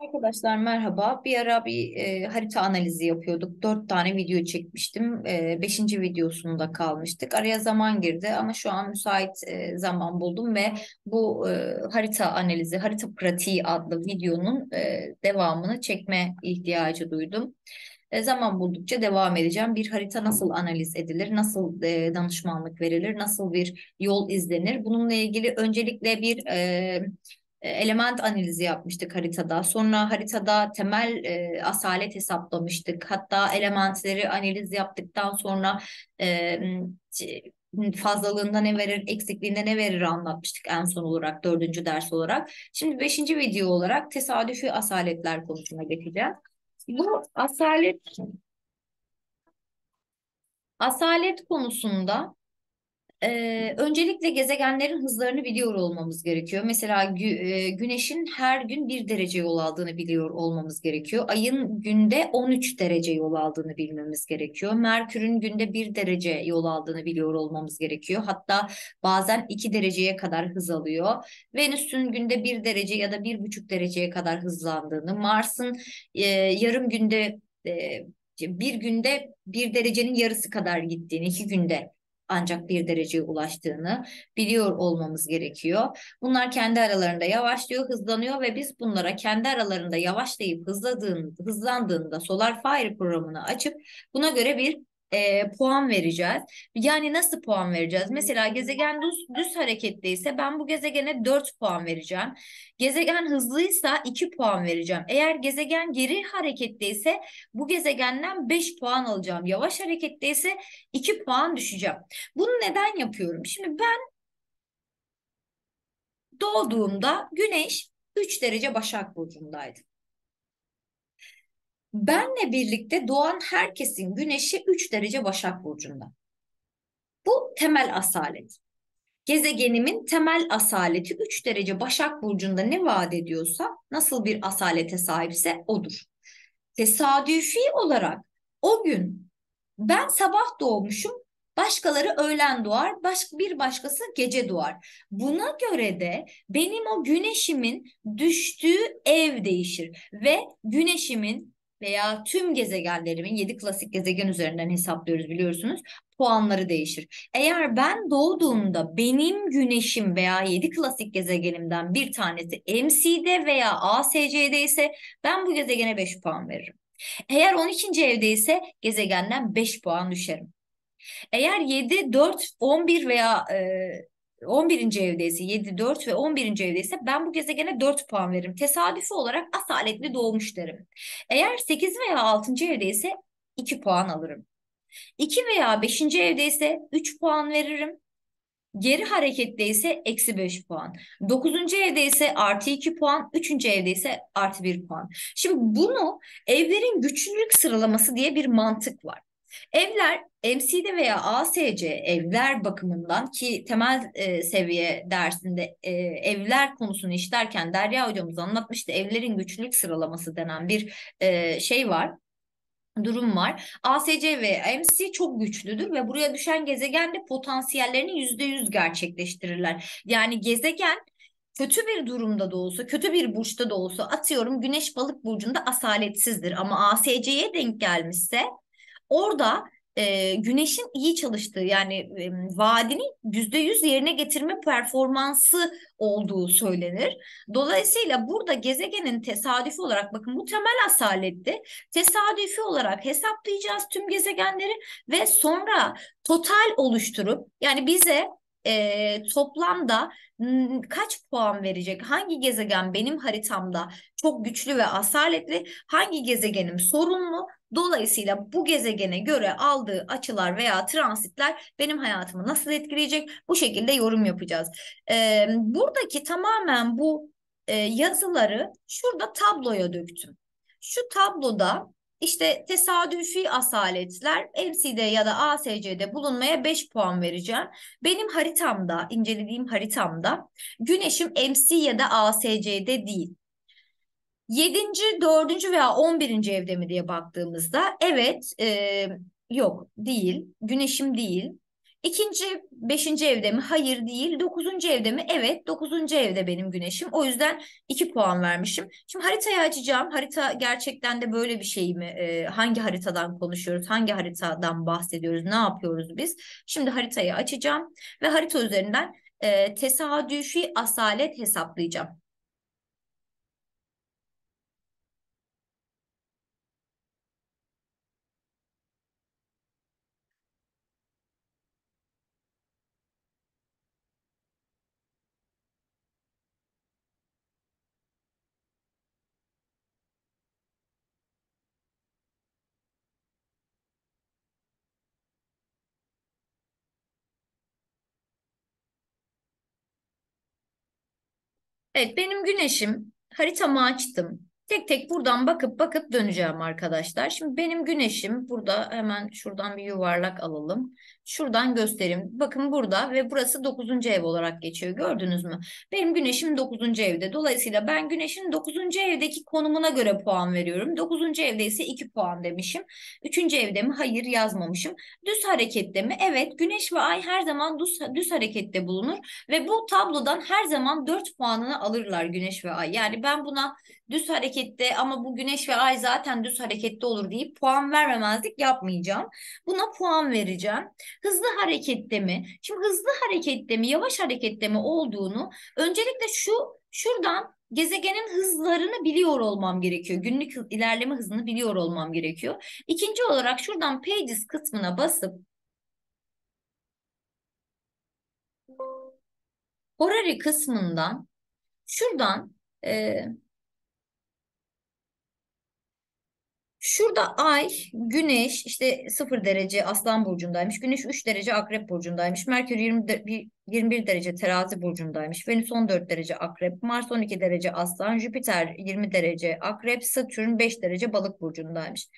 Arkadaşlar merhaba. Bir ara bir e, harita analizi yapıyorduk. Dört tane video çekmiştim. E, beşinci videosunda kalmıştık. Araya zaman girdi ama şu an müsait e, zaman buldum ve bu e, harita analizi, harita pratiği adlı videonun e, devamını çekme ihtiyacı duydum. E, zaman buldukça devam edeceğim. Bir harita nasıl analiz edilir, nasıl e, danışmanlık verilir, nasıl bir yol izlenir? Bununla ilgili öncelikle bir... E, e, element analizi yapmıştık haritada. Sonra haritada temel e, asalet hesaplamıştık. Hatta elementleri analiz yaptıktan sonra e, fazlalığında ne verir, eksikliğinde ne verir anlatmıştık en son olarak, dördüncü ders olarak. Şimdi beşinci video olarak tesadüfi asaletler konusuna geçeceğiz. Bu asalet asalet konusunda ee, öncelikle gezegenlerin hızlarını biliyor olmamız gerekiyor. Mesela gü güneşin her gün bir derece yol aldığını biliyor olmamız gerekiyor. Ayın günde 13 derece yol aldığını bilmemiz gerekiyor. Merkür'ün günde bir derece yol aldığını biliyor olmamız gerekiyor. Hatta bazen iki dereceye kadar hız alıyor. Venüs'ün günde bir derece ya da bir buçuk dereceye kadar hızlandığını, Mars'ın e, yarım günde e, bir günde bir derecenin yarısı kadar gittiğini, iki günde ancak bir dereceye ulaştığını biliyor olmamız gerekiyor. Bunlar kendi aralarında yavaşlıyor, hızlanıyor ve biz bunlara kendi aralarında yavaşlayıp hızladığın, hızlandığında Solar Fire programını açıp buna göre bir e, puan vereceğiz. Yani nasıl puan vereceğiz? Mesela gezegen düz, düz hareketliyse ben bu gezegene 4 puan vereceğim. Gezegen hızlıysa 2 puan vereceğim. Eğer gezegen geri hareketliyse bu gezegenden 5 puan alacağım. Yavaş hareketliyse 2 puan düşeceğim. Bunu neden yapıyorum? Şimdi ben doğduğumda güneş 3 derece Başak Burcu'ndaydı. Benle birlikte doğan herkesin güneşi 3 derece Başak Burcu'nda. Bu temel asalet. Gezegenimin temel asaleti 3 derece Başak Burcu'nda ne vaat ediyorsa nasıl bir asalete sahipse odur. Tesadüfi olarak o gün ben sabah doğmuşum, başkaları öğlen doğar, baş, bir başkası gece doğar. Buna göre de benim o güneşimin düştüğü ev değişir ve güneşimin veya tüm gezegenlerimin 7 klasik gezegen üzerinden hesaplıyoruz biliyorsunuz puanları değişir. Eğer ben doğduğumda benim güneşim veya 7 klasik gezegenimden bir tanesi MC'de veya ASC'de ise ben bu gezegene 5 puan veririm. Eğer 12. evde ise gezegenden 5 puan düşerim. Eğer 7, 4, 11 veya e, 11. evdeyse 7, 4 ve 11. evdeyse ben bu gezegene 4 puan veririm. Tesadüfi olarak asaletli doğmuş derim. Eğer 8 veya 6. evdeyse 2 puan alırım. 2 veya 5. evdeyse 3 puan veririm. Geri harekette ise eksi 5 puan. 9. evde ise artı 2 puan. 3. evde ise artı 1 puan. Şimdi bunu evlerin güçlülük sıralaması diye bir mantık var. Evler MC'de veya ASC evler bakımından ki temel e, seviye dersinde e, evler konusunu işlerken Derya hocamız anlatmıştı. Evlerin güçlülük sıralaması denen bir e, şey var durum var. ASC ve MC çok güçlüdür ve buraya düşen gezegen de potansiyellerini yüzde yüz gerçekleştirirler. Yani gezegen kötü bir durumda da olsa, kötü bir burçta da olsa atıyorum Güneş Balık burcunda asaletsizdir ama ASC'ye denk gelmişse Orada e, güneşin iyi çalıştığı yani e, vadinin yüzde yüz yerine getirme performansı olduğu söylenir. Dolayısıyla burada gezegenin tesadüfi olarak bakın bu temel asaletti. Tesadüfi olarak hesaplayacağız tüm gezegenleri ve sonra total oluşturup yani bize e, toplamda kaç puan verecek? Hangi gezegen benim haritamda çok güçlü ve asaletli? Hangi gezegenim sorunlu? Dolayısıyla bu gezegene göre aldığı açılar veya transitler benim hayatımı nasıl etkileyecek? Bu şekilde yorum yapacağız. Ee, buradaki tamamen bu e, yazıları şurada tabloya döktüm. Şu tabloda işte tesadüfi asaletler MC'de ya da ASC'de bulunmaya 5 puan vereceğim. Benim haritamda, incelediğim haritamda güneşim MC ya da ASC'de değil. Yedinci, dördüncü veya on birinci evde mi diye baktığımızda evet e, yok değil güneşim değil. İkinci, beşinci evde mi? Hayır değil. Dokuzuncu evde mi? Evet, dokuzuncu evde benim güneşim. O yüzden iki puan vermişim. Şimdi haritayı açacağım. Harita gerçekten de böyle bir şey mi? Ee, hangi haritadan konuşuyoruz? Hangi haritadan bahsediyoruz? Ne yapıyoruz biz? Şimdi haritayı açacağım ve harita üzerinden e, tesadüfi asalet hesaplayacağım. Evet benim güneşim haritamı açtım. Tek tek buradan bakıp bakıp döneceğim arkadaşlar. Şimdi benim güneşim burada hemen şuradan bir yuvarlak alalım. Şuradan göstereyim. Bakın burada ve burası 9. ev olarak geçiyor. Gördünüz mü? Benim güneşim 9. evde. Dolayısıyla ben güneşin 9. evdeki konumuna göre puan veriyorum. 9. evde ise 2 puan demişim. 3. evde mi? Hayır yazmamışım. Düz harekette mi? Evet. Güneş ve ay her zaman düz, düz harekette bulunur. Ve bu tablodan her zaman 4 puanını alırlar güneş ve ay. Yani ben buna düz harekette ama bu güneş ve ay zaten düz harekette olur deyip puan vermemezlik yapmayacağım. Buna puan vereceğim hızlı harekette mi? Şimdi hızlı harekette mi, yavaş harekette mi olduğunu öncelikle şu şuradan gezegenin hızlarını biliyor olmam gerekiyor. Günlük ilerleme hızını biliyor olmam gerekiyor. İkinci olarak şuradan Pages kısmına basıp Horary kısmından şuradan e, Şurada ay, güneş işte 0 derece aslan burcundaymış. Güneş 3 derece akrep burcundaymış. Merkür 20 de, 21 derece terazi burcundaymış. Venüs 14 derece akrep. Mars 12 derece aslan. Jüpiter 20 derece akrep. Satürn 5 derece balık burcundaymış.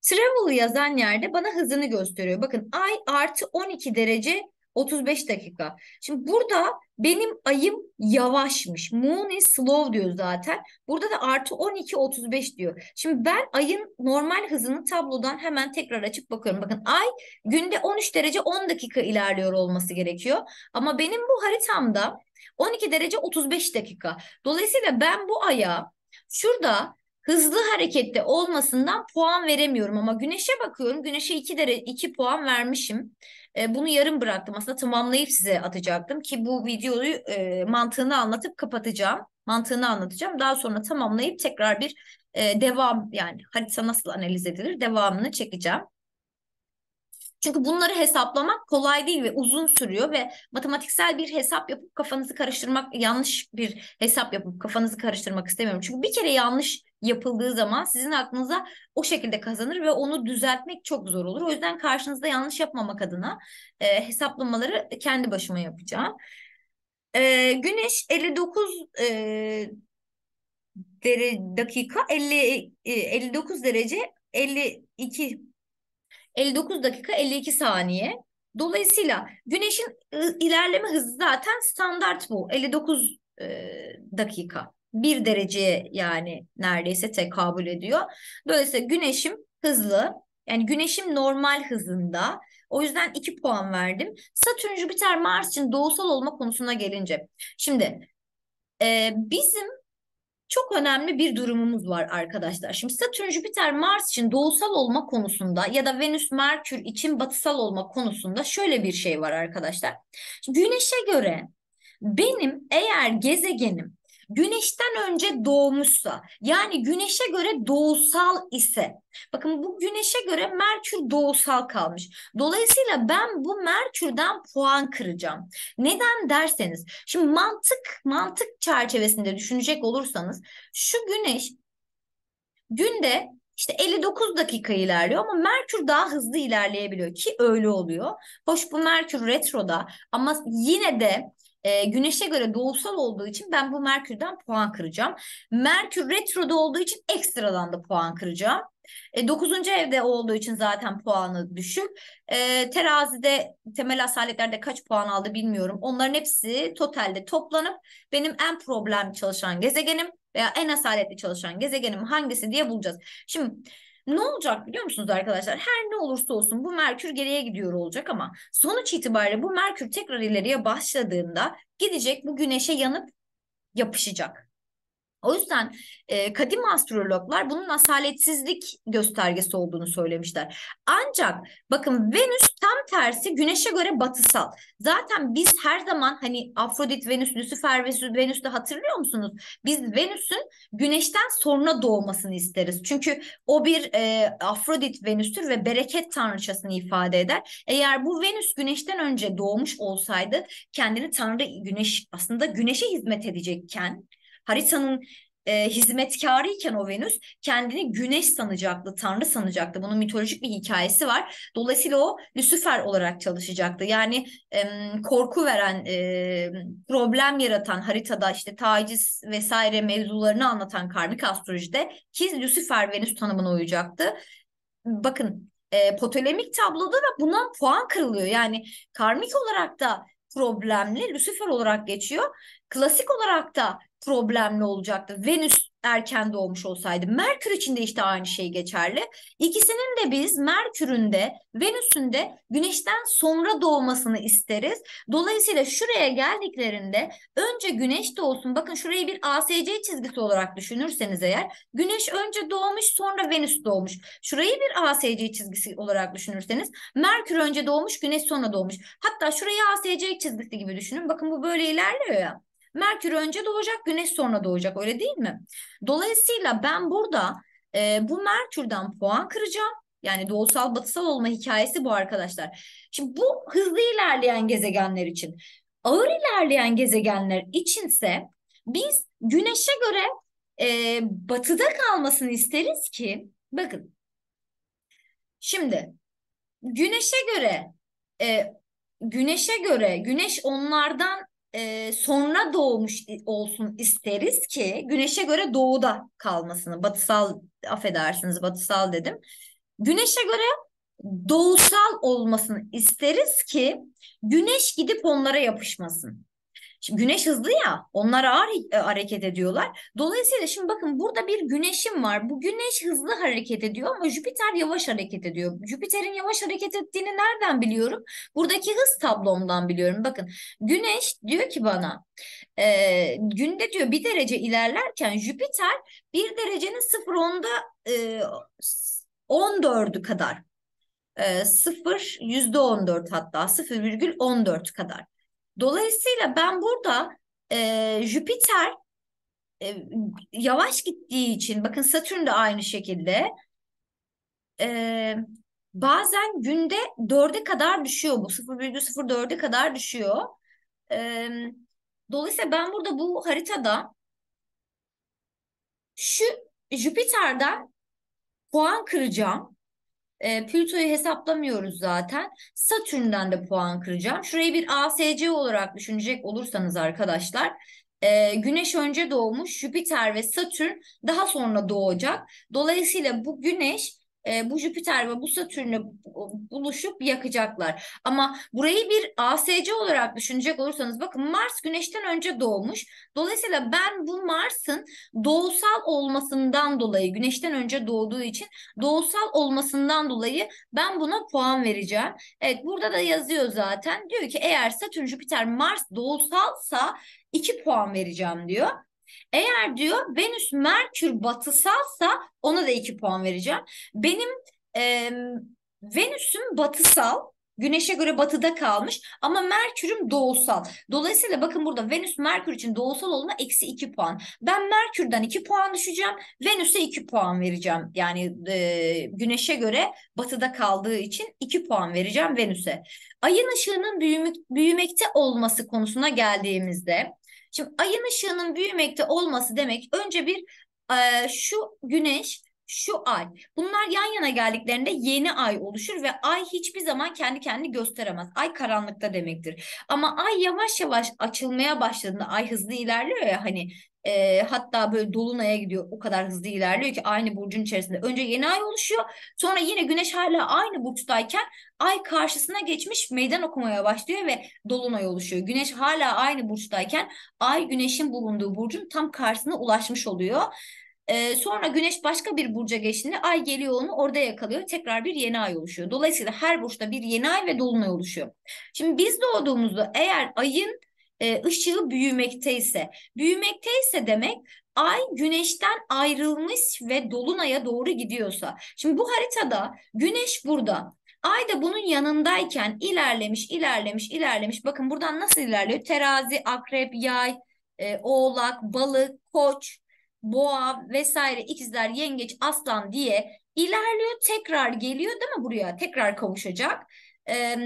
Travel yazan yerde bana hızını gösteriyor. Bakın ay artı 12 derece 35 dakika. Şimdi burada benim ayım yavaşmış. Moon is slow diyor zaten. Burada da artı 12 35 diyor. Şimdi ben ayın normal hızını tablodan hemen tekrar açıp bakıyorum. Bakın ay günde 13 derece 10 dakika ilerliyor olması gerekiyor. Ama benim bu haritamda 12 derece 35 dakika. Dolayısıyla ben bu aya şurada hızlı harekette olmasından puan veremiyorum ama güneşe bakıyorum. Güneşe 2 derece 2 puan vermişim. E, bunu yarım bıraktım. Aslında tamamlayıp size atacaktım ki bu videoyu e, mantığını anlatıp kapatacağım. Mantığını anlatacağım. Daha sonra tamamlayıp tekrar bir e, devam yani harita nasıl analiz edilir devamını çekeceğim. Çünkü bunları hesaplamak kolay değil ve uzun sürüyor ve matematiksel bir hesap yapıp kafanızı karıştırmak yanlış bir hesap yapıp kafanızı karıştırmak istemiyorum. Çünkü bir kere yanlış yapıldığı zaman sizin aklınıza o şekilde kazanır ve onu düzeltmek çok zor olur. O yüzden karşınızda yanlış yapmamak adına e, hesaplamaları kendi başıma yapacağım. E, güneş 59 e, dere, dakika 50 e, 59 derece 52 59 dakika 52 saniye. Dolayısıyla güneşin ilerleme hızı zaten standart bu. 59 e, dakika. Bir dereceye yani neredeyse tekabül ediyor. Dolayısıyla güneşim hızlı. Yani güneşim normal hızında. O yüzden 2 puan verdim. Satürn, Jüpiter, Mars için doğusal olma konusuna gelince. Şimdi e, bizim çok önemli bir durumumuz var arkadaşlar. Şimdi Satürn, Jüpiter, Mars için doğusal olma konusunda ya da Venüs, Merkür için batısal olma konusunda şöyle bir şey var arkadaşlar. Şimdi güneşe göre benim eğer gezegenim güneşten önce doğmuşsa yani güneşe göre doğusal ise bakın bu güneşe göre Merkür doğusal kalmış. Dolayısıyla ben bu Merkür'den puan kıracağım. Neden derseniz şimdi mantık mantık çerçevesinde düşünecek olursanız şu güneş günde işte 59 dakika ilerliyor ama Merkür daha hızlı ilerleyebiliyor ki öyle oluyor. Hoş bu Merkür retroda ama yine de e, güneşe göre doğusal olduğu için ben bu Merkür'den puan kıracağım. Merkür retroda olduğu için ekstradan da puan kıracağım. E, 9. evde olduğu için zaten puanı düşük. E, terazide temel asaletlerde kaç puan aldı bilmiyorum. Onların hepsi totalde toplanıp benim en problem çalışan gezegenim veya en asaletli çalışan gezegenim hangisi diye bulacağız. Şimdi ne olacak biliyor musunuz arkadaşlar? Her ne olursa olsun bu Merkür geriye gidiyor olacak ama sonuç itibariyle bu Merkür tekrar ileriye başladığında gidecek bu Güneş'e yanıp yapışacak. O yüzden e, kadim astrologlar bunun asaletsizlik göstergesi olduğunu söylemişler. Ancak bakın Venüs tam tersi Güneş'e göre batısal. Zaten biz her zaman hani Afrodit, Venüs, Lucifer ve Venüs'te hatırlıyor musunuz? Biz Venüs'ün Güneş'ten sonra doğmasını isteriz. Çünkü o bir e, Afrodit Venüs'tür ve bereket tanrıçasını ifade eder. Eğer bu Venüs Güneş'ten önce doğmuş olsaydı kendini Tanrı Güneş aslında Güneş'e hizmet edecekken haritanın e, hizmetkarıyken o Venüs kendini güneş sanacaktı, tanrı sanacaktı. Bunun mitolojik bir hikayesi var. Dolayısıyla o Lucifer olarak çalışacaktı. Yani e, korku veren, e, problem yaratan haritada işte taciz vesaire mevzularını anlatan karmik astrolojide ki Lucifer Venüs tanımına uyacaktı. Bakın e, potolemik tabloda da bundan puan kırılıyor. Yani karmik olarak da problemli Lucifer olarak geçiyor. Klasik olarak da problemli olacaktı. Venüs erken doğmuş olsaydı. Merkür için de işte aynı şey geçerli. İkisinin de biz Merkür'ün de Venüs'ün de Güneş'ten sonra doğmasını isteriz. Dolayısıyla şuraya geldiklerinde önce Güneş doğsun. Bakın şurayı bir ASC çizgisi olarak düşünürseniz eğer Güneş önce doğmuş sonra Venüs doğmuş. Şurayı bir ASC çizgisi olarak düşünürseniz Merkür önce doğmuş Güneş sonra doğmuş. Hatta şurayı ASC çizgisi gibi düşünün. Bakın bu böyle ilerliyor ya. Merkür önce doğacak, Güneş sonra doğacak öyle değil mi? Dolayısıyla ben burada e, bu Merkür'den puan kıracağım. Yani doğusal batısal olma hikayesi bu arkadaşlar. Şimdi bu hızlı ilerleyen gezegenler için. Ağır ilerleyen gezegenler içinse biz güneşe göre e, batıda kalmasını isteriz ki bakın şimdi güneşe göre e, güneşe göre güneş onlardan e, sonra doğmuş olsun isteriz ki güneşe göre doğuda kalmasını batısal affedersiniz batısal dedim. Güneşe göre doğusal olmasını isteriz ki güneş gidip onlara yapışmasın. Güneş hızlı ya onlar ağır e, hareket ediyorlar. Dolayısıyla şimdi bakın burada bir güneşim var. Bu güneş hızlı hareket ediyor ama Jüpiter yavaş hareket ediyor. Jüpiter'in yavaş hareket ettiğini nereden biliyorum? Buradaki hız tablomdan biliyorum. Bakın güneş diyor ki bana e, günde diyor bir derece ilerlerken Jüpiter bir derecenin sıfır onda e, dördü kadar e, sıfır yüzde on dört hatta sıfır virgül on dört kadar. Dolayısıyla ben burada e, Jüpiter e, yavaş gittiği için bakın Satürn de aynı şekilde e, bazen günde dörde kadar düşüyor bu 0,04'e kadar düşüyor. E, dolayısıyla ben burada bu haritada şu Jüpiter'den puan kıracağım. E, Plüto'yu hesaplamıyoruz zaten. Satürn'den de puan kıracağım. Şurayı bir ASC olarak düşünecek olursanız arkadaşlar e, Güneş önce doğmuş, Jüpiter ve Satürn daha sonra doğacak. Dolayısıyla bu Güneş e, bu Jüpiter ve bu Satürn'le buluşup yakacaklar. Ama burayı bir ASC olarak düşünecek olursanız bakın Mars Güneş'ten önce doğmuş. Dolayısıyla ben bu Mars'ın doğusal olmasından dolayı Güneş'ten önce doğduğu için doğusal olmasından dolayı ben buna puan vereceğim. Evet burada da yazıyor zaten. Diyor ki eğer Satürn, Jüpiter, Mars doğusalsa 2 puan vereceğim diyor. Eğer diyor Venüs Merkür batısalsa ona da iki puan vereceğim. Benim e, Venüs'üm batısal Güneş'e göre batıda kalmış ama Merkür'üm doğusal. Dolayısıyla bakın burada Venüs Merkür için doğusal olma eksi 2 puan. Ben Merkür'den 2 puan düşeceğim. Venüs'e 2 puan vereceğim. Yani e, Güneş'e göre batıda kaldığı için 2 puan vereceğim Venüs'e. Ayın ışığının büyümek, büyümekte olması konusuna geldiğimizde Şimdi ayın ışığının büyümekte olması demek önce bir e, şu güneş şu ay. Bunlar yan yana geldiklerinde yeni ay oluşur ve ay hiçbir zaman kendi kendini gösteremez. Ay karanlıkta demektir. Ama ay yavaş yavaş açılmaya başladığında ay hızlı ilerliyor ya hani e, hatta böyle dolunaya gidiyor. O kadar hızlı ilerliyor ki aynı burcun içerisinde. Önce yeni ay oluşuyor. Sonra yine güneş hala aynı burçtayken ay karşısına geçmiş meydan okumaya başlıyor ve dolunay oluşuyor. Güneş hala aynı burçtayken ay güneşin bulunduğu burcun tam karşısına ulaşmış oluyor. sonra güneş başka bir burca geçtiğinde ay geliyor onu orada yakalıyor. Tekrar bir yeni ay oluşuyor. Dolayısıyla her burçta bir yeni ay ve dolunay oluşuyor. Şimdi biz doğduğumuzda eğer ayın e, ışığı büyümekteyse. Büyümekteyse demek ay güneşten ayrılmış ve dolunaya doğru gidiyorsa. Şimdi bu haritada güneş burada. Ay da bunun yanındayken ilerlemiş, ilerlemiş, ilerlemiş. Bakın buradan nasıl ilerliyor? Terazi, akrep, yay, e, oğlak, balık, koç, boğa vesaire ikizler, yengeç, aslan diye ilerliyor. Tekrar geliyor değil mi buraya? Tekrar kavuşacak e,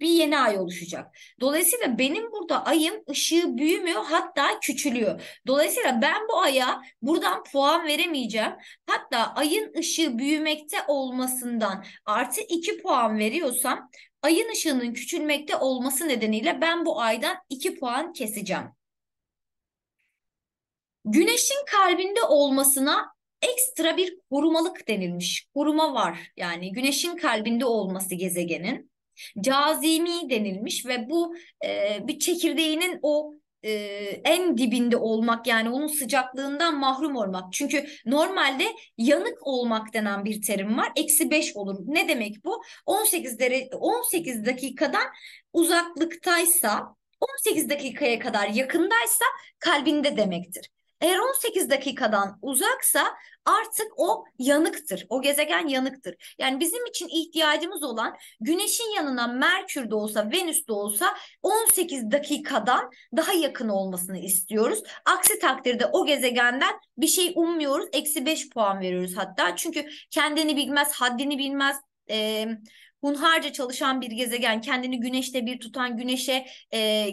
bir yeni ay oluşacak. Dolayısıyla benim burada ayım ışığı büyümüyor hatta küçülüyor. Dolayısıyla ben bu aya buradan puan veremeyeceğim. Hatta ayın ışığı büyümekte olmasından artı 2 puan veriyorsam ayın ışığının küçülmekte olması nedeniyle ben bu aydan 2 puan keseceğim. Güneşin kalbinde olmasına ekstra bir korumalık denilmiş. Koruma var yani güneşin kalbinde olması gezegenin cazimi denilmiş ve bu e, bir çekirdeğinin o e, en dibinde olmak yani onun sıcaklığından mahrum olmak. Çünkü normalde yanık olmak denen bir terim var. Eksi 5 olur. Ne demek bu? 18, dere 18 dakikadan uzaklıktaysa 18 dakikaya kadar yakındaysa kalbinde demektir. Eğer 18 dakikadan uzaksa artık o yanıktır. O gezegen yanıktır. Yani bizim için ihtiyacımız olan Güneş'in yanına Merkür de olsa Venüs de olsa 18 dakikadan daha yakın olmasını istiyoruz. Aksi takdirde o gezegenden bir şey ummuyoruz. Eksi 5 puan veriyoruz hatta. Çünkü kendini bilmez, haddini bilmez, e, hunharca çalışan bir gezegen kendini güneşte bir tutan güneşe e,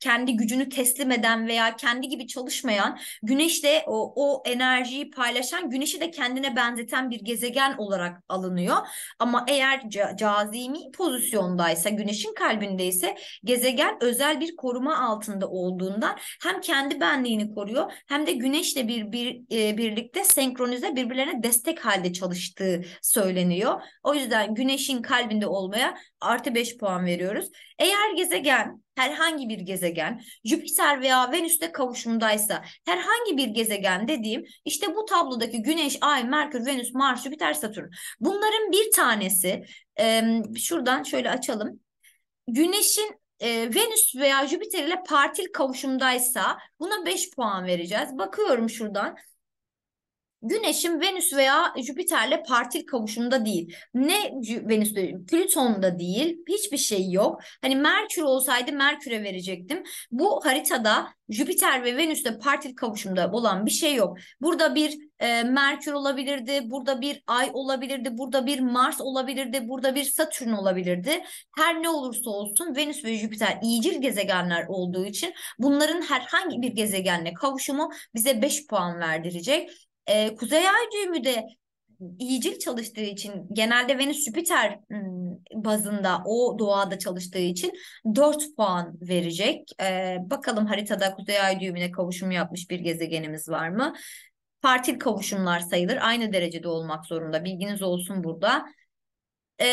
kendi gücünü teslim eden veya kendi gibi çalışmayan, güneşle o, o enerjiyi paylaşan, güneşi de kendine benzeten bir gezegen olarak alınıyor. Ama eğer ca- cazimi pozisyondaysa, güneşin kalbindeyse gezegen özel bir koruma altında olduğundan hem kendi benliğini koruyor hem de güneşle bir, bir e, birlikte senkronize birbirlerine destek halde çalıştığı söyleniyor. O yüzden güneşin kalbinde olmaya artı 5 puan veriyoruz. Eğer gezegen herhangi bir gezegen Jüpiter veya Venüs'te kavuşumdaysa herhangi bir gezegen dediğim işte bu tablodaki Güneş, Ay, Merkür, Venüs, Mars, Jüpiter, Satürn. Bunların bir tanesi e, şuradan şöyle açalım. Güneş'in e, Venüs veya Jüpiter ile partil kavuşumdaysa buna 5 puan vereceğiz. Bakıyorum şuradan. Güneş'in Venüs veya Jüpiter'le partil kavuşumunda değil. Ne Venüs Plüton'da değil. Hiçbir şey yok. Hani Merkür olsaydı Merkür'e verecektim. Bu haritada Jüpiter ve Venüs'te partil kavuşumda olan bir şey yok. Burada bir e, Merkür olabilirdi, burada bir Ay olabilirdi, burada bir Mars olabilirdi, burada bir Satürn olabilirdi. Her ne olursa olsun Venüs ve Jüpiter iyicil gezegenler olduğu için bunların herhangi bir gezegenle kavuşumu bize 5 puan verdirecek. E, Kuzey Ay düğümü de iyicil çalıştığı için genelde Venüs Jüpiter bazında o doğada çalıştığı için 4 puan verecek. Ee, bakalım haritada Kuzey Ay düğümüne kavuşum yapmış bir gezegenimiz var mı? Partil kavuşumlar sayılır. Aynı derecede olmak zorunda. Bilginiz olsun burada. Ee,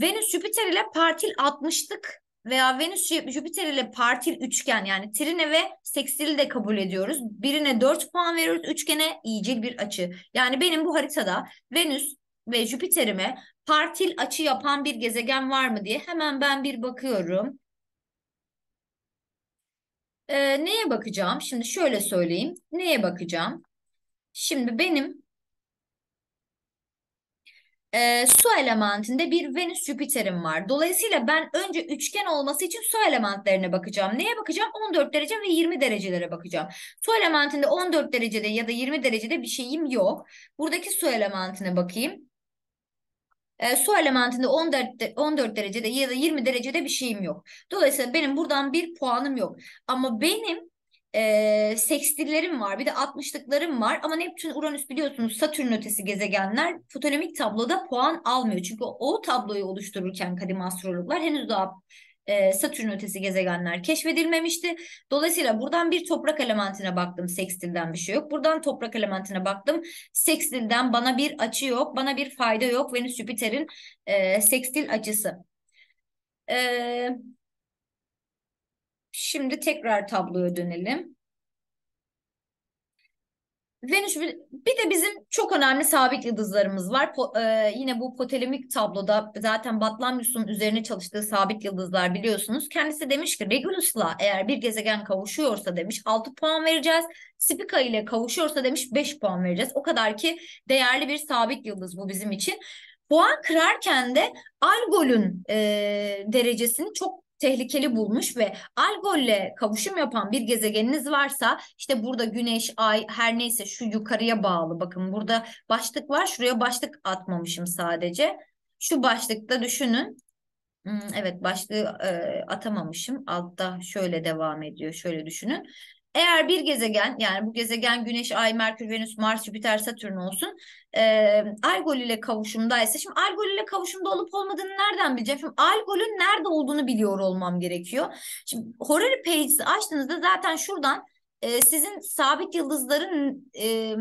Venüs Jüpiter ile partil 60'lık veya Venüs Jüpiter ile partil üçgen yani trine ve seksili de kabul ediyoruz. Birine 4 puan veriyoruz, üçgene iyicil bir açı. Yani benim bu haritada Venüs ve Jüpiter'ime partil açı yapan bir gezegen var mı diye hemen ben bir bakıyorum. Ee, neye bakacağım? Şimdi şöyle söyleyeyim. Neye bakacağım? Şimdi benim e, su elementinde bir Venüs Jüpiter'im var. Dolayısıyla ben önce üçgen olması için su elementlerine bakacağım. Neye bakacağım? 14 derece ve 20 derecelere bakacağım. Su elementinde 14 derecede ya da 20 derecede bir şeyim yok. Buradaki su elementine bakayım. E, su elementinde 14, de, 14 derecede ya da 20 derecede bir şeyim yok. Dolayısıyla benim buradan bir puanım yok. Ama benim e, sekstillerim var bir de 60'lıklarım var ama Neptün Uranüs biliyorsunuz Satürn ötesi gezegenler fotonomik tabloda puan almıyor. Çünkü o tabloyu oluştururken kadim astrologlar henüz daha e, Satürn ötesi gezegenler keşfedilmemişti. Dolayısıyla buradan bir toprak elementine baktım sekstilden bir şey yok. Buradan toprak elementine baktım sekstilden bana bir açı yok bana bir fayda yok Venüs Jüpiter'in e, sekstil açısı. E, Şimdi tekrar tabloya dönelim. Venüs bir, de bizim çok önemli sabit yıldızlarımız var. Po, e, yine bu potelemik tabloda zaten Batlamyus'un üzerine çalıştığı sabit yıldızlar biliyorsunuz. Kendisi demiş ki Regulus'la eğer bir gezegen kavuşuyorsa demiş 6 puan vereceğiz. Spica ile kavuşuyorsa demiş 5 puan vereceğiz. O kadar ki değerli bir sabit yıldız bu bizim için. Puan kırarken de Algol'ün e, derecesini çok tehlikeli bulmuş ve Algol'le kavuşum yapan bir gezegeniniz varsa işte burada güneş, ay her neyse şu yukarıya bağlı. Bakın burada başlık var. Şuraya başlık atmamışım sadece. Şu başlıkta düşünün. Hmm, evet başlığı e, atamamışım. Altta şöyle devam ediyor. Şöyle düşünün. Eğer bir gezegen yani bu gezegen Güneş, Ay, Merkür, Venüs, Mars, Jüpiter, Satürn olsun e, Algol ile kavuşumdaysa şimdi Algol ile kavuşumda olup olmadığını nereden bileceğim? Şimdi Algol'ün nerede olduğunu biliyor olmam gerekiyor. Şimdi Horary Pages'i açtığınızda zaten şuradan e, sizin sabit yıldızların e,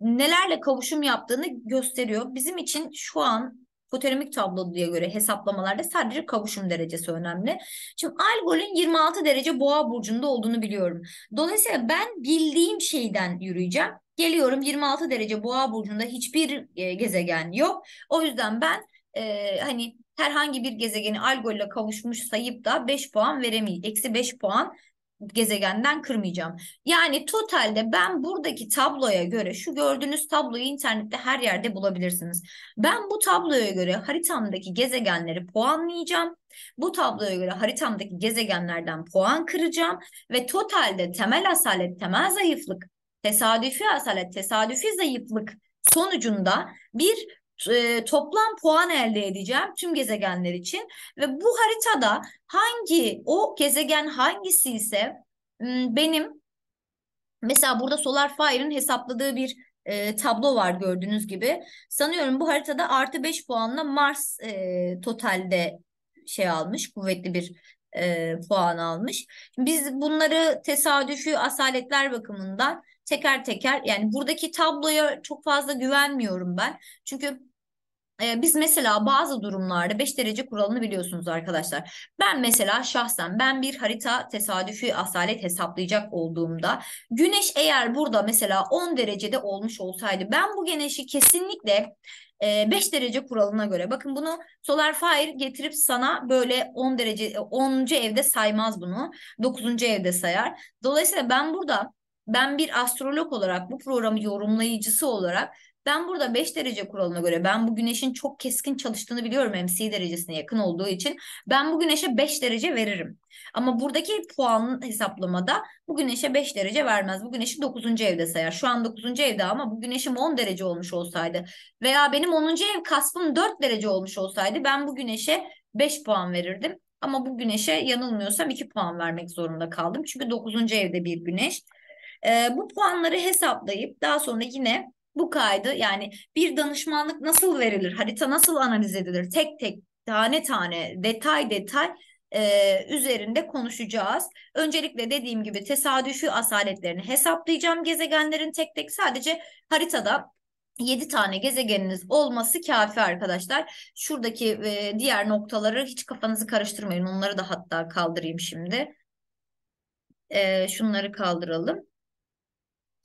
nelerle kavuşum yaptığını gösteriyor. Bizim için şu an fototermik tabloya göre hesaplamalarda sadece kavuşum derecesi önemli. Şimdi algolün 26 derece boğa burcunda olduğunu biliyorum. Dolayısıyla ben bildiğim şeyden yürüyeceğim. Geliyorum 26 derece boğa burcunda hiçbir e, gezegen yok. O yüzden ben e, hani herhangi bir gezegeni algolle kavuşmuş sayıp da 5 puan veremeyeceğim. Eksi 5 puan gezegenden kırmayacağım. Yani totalde ben buradaki tabloya göre şu gördüğünüz tabloyu internette her yerde bulabilirsiniz. Ben bu tabloya göre haritamdaki gezegenleri puanlayacağım. Bu tabloya göre haritamdaki gezegenlerden puan kıracağım ve totalde temel asalet, temel zayıflık, tesadüfi asalet, tesadüfi zayıflık sonucunda bir ee, toplam puan elde edeceğim tüm gezegenler için ve bu haritada hangi o gezegen hangisi ise ıı, benim mesela burada Solar Fire'ın hesapladığı bir e, tablo var gördüğünüz gibi. Sanıyorum bu haritada artı 5 puanla Mars e, totalde şey almış kuvvetli bir e, puan almış. Biz bunları tesadüfü asaletler bakımından teker teker yani buradaki tabloya çok fazla güvenmiyorum ben. Çünkü biz mesela bazı durumlarda 5 derece kuralını biliyorsunuz arkadaşlar. Ben mesela şahsen ben bir harita tesadüfi asalet hesaplayacak olduğumda güneş eğer burada mesela 10 derecede olmuş olsaydı ben bu güneşi kesinlikle 5 derece kuralına göre bakın bunu solar fire getirip sana böyle 10 derece 10. evde saymaz bunu 9. evde sayar. Dolayısıyla ben burada ben bir astrolog olarak bu programı yorumlayıcısı olarak ben burada 5 derece kuralına göre ben bu güneşin çok keskin çalıştığını biliyorum MC derecesine yakın olduğu için. Ben bu güneşe 5 derece veririm. Ama buradaki puan hesaplamada bu güneşe 5 derece vermez. Bu güneşi 9. evde sayar. Şu an 9. evde ama bu güneşim 10 derece olmuş olsaydı veya benim 10. ev kasvım 4 derece olmuş olsaydı ben bu güneşe 5 puan verirdim. Ama bu güneşe yanılmıyorsam 2 puan vermek zorunda kaldım. Çünkü 9. evde bir güneş. E, bu puanları hesaplayıp daha sonra yine bu kaydı yani bir danışmanlık nasıl verilir, harita nasıl analiz edilir tek tek tane tane detay detay e, üzerinde konuşacağız. Öncelikle dediğim gibi tesadüfi asaletlerini hesaplayacağım gezegenlerin tek tek sadece haritada 7 tane gezegeniniz olması kafi arkadaşlar. Şuradaki e, diğer noktaları hiç kafanızı karıştırmayın. Onları da hatta kaldırayım şimdi. E, şunları kaldıralım.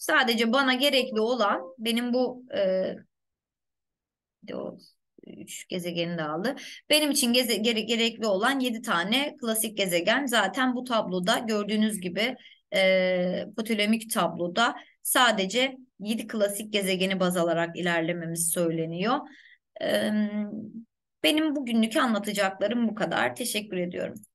Sadece bana gerekli olan benim bu e, o üç gezegeni de aldı. Benim için geze, gere, gerekli olan yedi tane klasik gezegen zaten bu tabloda gördüğünüz gibi e, potilemik tabloda sadece yedi klasik gezegeni baz alarak ilerlememiz söyleniyor. E, benim bugünlük anlatacaklarım bu kadar. Teşekkür ediyorum.